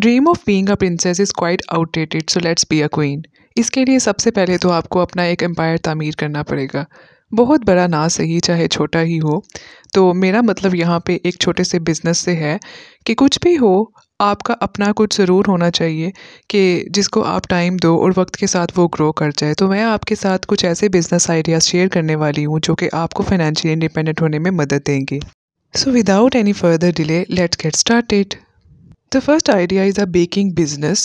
dream of being a princess is quite outdated so let's be a queen इसके लिए सबसे पहले तो आपको अपना एक एम्पायर तामीर करना पड़ेगा बहुत बड़ा ना सही चाहे छोटा ही हो तो मेरा मतलब यहाँ पे एक छोटे से बिजनेस से है कि कुछ भी हो आपका अपना कुछ ज़रूर होना चाहिए कि जिसको आप टाइम दो और वक्त के साथ वो ग्रो कर जाए तो मैं आपके साथ कुछ ऐसे बिज़नेस आइडियाज़ शेयर करने वाली हूँ जो कि आपको फाइनेंशियली इंडिपेंडेंट होने में मदद देंगे so without any further delay let's get started तो first idea is a baking business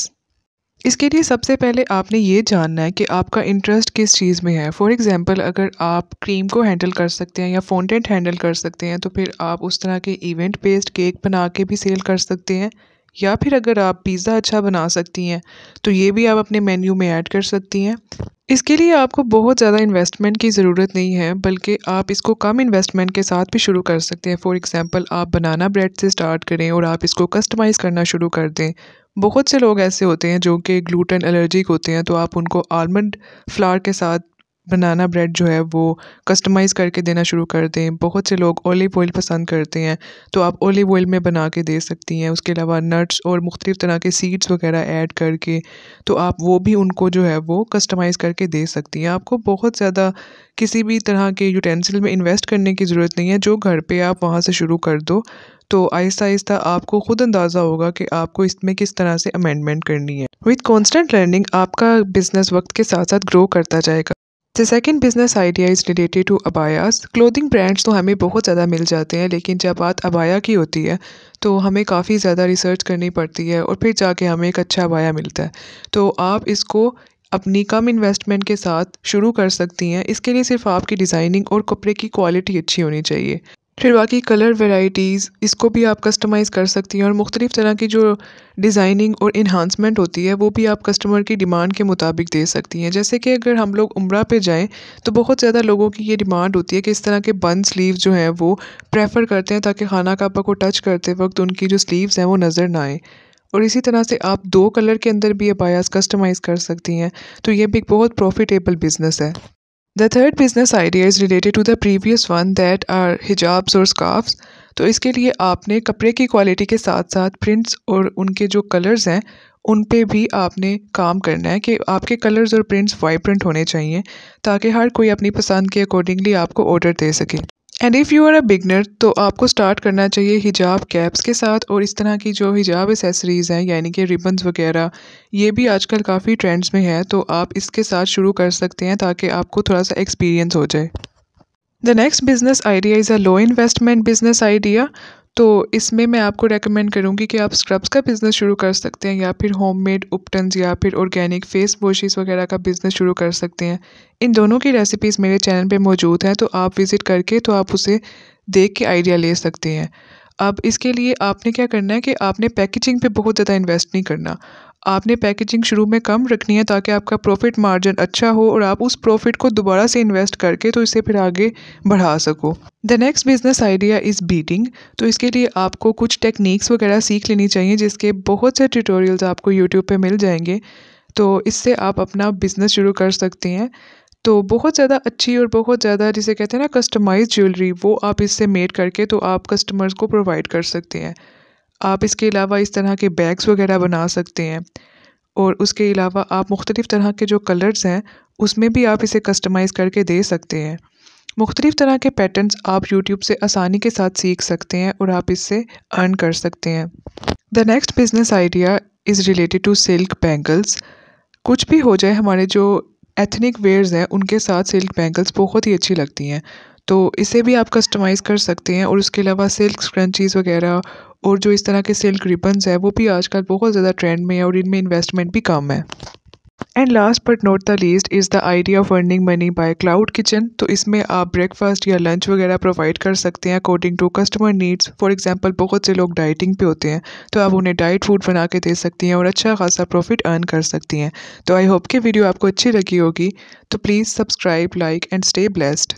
इसके लिए सबसे पहले आपने ये जानना है कि आपका इंटरेस्ट किस चीज़ में है फॉर एग्ज़ाम्पल अगर आप क्रीम को हैंडल कर सकते हैं या फोनटेंट हैंडल कर सकते हैं तो फिर आप उस तरह के इवेंट बेस्ड केक बना के भी सेल कर सकते हैं या फिर अगर आप पिज़्ज़ा अच्छा बना सकती हैं तो ये भी आप अपने मेन्यू में ऐड कर सकती हैं इसके लिए आपको बहुत ज़्यादा इन्वेस्टमेंट की ज़रूरत नहीं है बल्कि आप इसको कम इन्वेस्टमेंट के साथ भी शुरू कर सकते हैं फॉर एग्ज़ाम्पल आप बनाना ब्रेड से स्टार्ट करें और आप इसको कस्टमाइज़ करना शुरू कर दें बहुत से लोग ऐसे होते हैं जो कि ग्लूटन एलर्जिक होते हैं तो आप उनको आलमंड फ्लार के साथ बनाना ब्रेड जो है वो कस्टमाइज़ करके देना शुरू कर दें बहुत से लोग ओलिव ऑयल पसंद करते हैं तो आप ओलिव ऑयल में बना के दे सकती हैं उसके अलावा नट्स और मुख्तलिफ़ तरह के सीड्स वगैरह ऐड करके तो आप वो भी उनको जो है वो कस्टमाइज़ करके दे सकती हैं आपको बहुत ज़्यादा किसी भी तरह के यूटेंसिल में इन्वेस्ट करने की ज़रूरत नहीं है जो घर पर आप वहाँ से शुरू कर दो तो आहिस्ता आहिस्ता आपको खुद अंदाज़ा होगा कि आपको इसमें किस तरह से अमेंडमेंट करनी है विद कॉन्स्टेंट लर्निंग आपका बिजनेस वक्त के साथ साथ ग्रो करता जाएगा the second business idea is related to abayas clothing brands तो हमें बहुत ज़्यादा मिल जाते हैं लेकिन जब बात अबाया की होती है तो हमें काफ़ी ज़्यादा रिसर्च करनी पड़ती है और फिर जाके हमें एक अच्छा अबाया मिलता है तो आप इसको अपनी कम इन्वेस्टमेंट के साथ शुरू कर सकती हैं इसके लिए सिर्फ आपकी डिज़ाइनिंग और कपड़े की क्वालिटी अच्छी होनी चाहिए फिर बाकी कलर वेराइटीज़ इसको भी आप कस्टमाइज़ कर सकती हैं और मुख्तलिफ़ तरह की जो डिज़ाइनिंग और इन्हांसमेंट होती है वो भी आप कस्टमर की डिमांड के मुताबिक दे सकती हैं जैसे कि अगर हम लोग उम्र पे जाएं तो बहुत ज़्यादा लोगों की ये डिमांड होती है कि इस तरह के बन स्लीव जो हैं वो प्रेफर करते हैं ताकि खाना कापा को टच करते वक्त उनकी जो स्लीवस हैं वो नज़र ना आए और इसी तरह से आप दो कलर के अंदर भी अबायास कस्टमाइज़ कर सकती हैं तो ये भी एक बहुत प्रॉफिटेबल बिज़नेस है the third business idea is related to the previous one that are hijabs और स्काफ्स तो इसके लिए आपने कपड़े की क्वालिटी के साथ साथ प्रिंट्स और उनके जो कलर्स हैं उन पे भी आपने काम करना है कि आपके कलर्स और प्रिंट्स वाइब्रेंट होने चाहिए ताकि हर कोई अपनी पसंद के अकॉर्डिंगली आपको ऑर्डर दे सके and if you are a beginner तो आपको स्टार्ट करना चाहिए हिजाब कैप्स के साथ और इस तरह की जो हिजाब एसेसरीज़ हैं यानी कि रिबन्स वगैरह ये भी आजकल काफ़ी ट्रेंड्स में है तो आप इसके साथ शुरू कर सकते हैं ताकि आपको थोड़ा सा एक्सपीरियंस हो जाए the next business idea is a low investment business idea तो इसमें मैं आपको रेकमेंड करूँगी कि आप स्क्रब्स का बिज़नेस शुरू कर सकते हैं या फिर होममेड उपटन्स या फिर ऑर्गेनिक फेस वॉशिज़ वगैरह का बिज़नेस शुरू कर सकते हैं इन दोनों की रेसिपीज़ मेरे चैनल पे मौजूद हैं तो आप विज़िट करके तो आप उसे देख के आइडिया ले सकते हैं अब इसके लिए आपने क्या करना है कि आपने पैकेजिंग पे बहुत ज़्यादा इन्वेस्ट नहीं करना आपने पैकेजिंग शुरू में कम रखनी है ताकि आपका प्रॉफिट मार्जिन अच्छा हो और आप उस प्रॉफिट को दोबारा से इन्वेस्ट करके तो इसे फिर आगे बढ़ा सको the next business idea is beading तो इसके लिए आपको कुछ टेक्निक्स वगैरह सीख लेनी चाहिए जिसके बहुत से ट्यूटोरियल्स आपको यूट्यूब पर मिल जाएंगे तो इससे आप अपना बिज़नेस शुरू कर सकते हैं तो बहुत ज़्यादा अच्छी और बहुत ज़्यादा जिसे कहते हैं ना कस्टमाइज ज्वेलरी वो आप इससे मेड करके तो आप कस्टमर्स को प्रोवाइड कर सकते हैं आप इसके अलावा इस तरह के बैग्स वगैरह बना सकते हैं और उसके अलावा आप मुख्तलिफ़ तरह के जो कलर्स हैं उसमें भी आप इसे कस्टमाइज़ करके दे सकते हैं मुख्तलिफ़ तरह के पैटर्न्स आप यूट्यूब से आसानी के साथ सीख सकते हैं और आप इससे अर्न कर सकते हैं the next business idea is related to silk bangles कुछ भी हो जाए हमारे जो एथनिक वेयर्स हैं उनके साथ सिल्क बैंगल्स बहुत ही अच्छी लगती हैं तो इसे भी आप कस्टमाइज़ कर सकते हैं और उसके अलावा सिल्क स्क्रंचीज़ वगैरह और जो इस तरह के सिल्क रिबन्स हैं वो भी आजकल बहुत ज़्यादा ट्रेंड में है और इनमें इन्वेस्टमेंट भी कम है and last but not the least is the idea of earning money by cloud kitchen तो इसमें आप ब्रेकफास्ट या लंच वगैरह प्रोवाइड कर सकते हैं according to customer needs for example बहुत से लोग डाइटिंग पे होते हैं तो आप उन्हें डाइट फूड बना के दे सकती हैं और अच्छा खासा प्रॉफिट अर्न कर सकती हैं तो आई होप कि वीडियो आपको अच्छी लगी होगी तो please subscribe like and stay blessed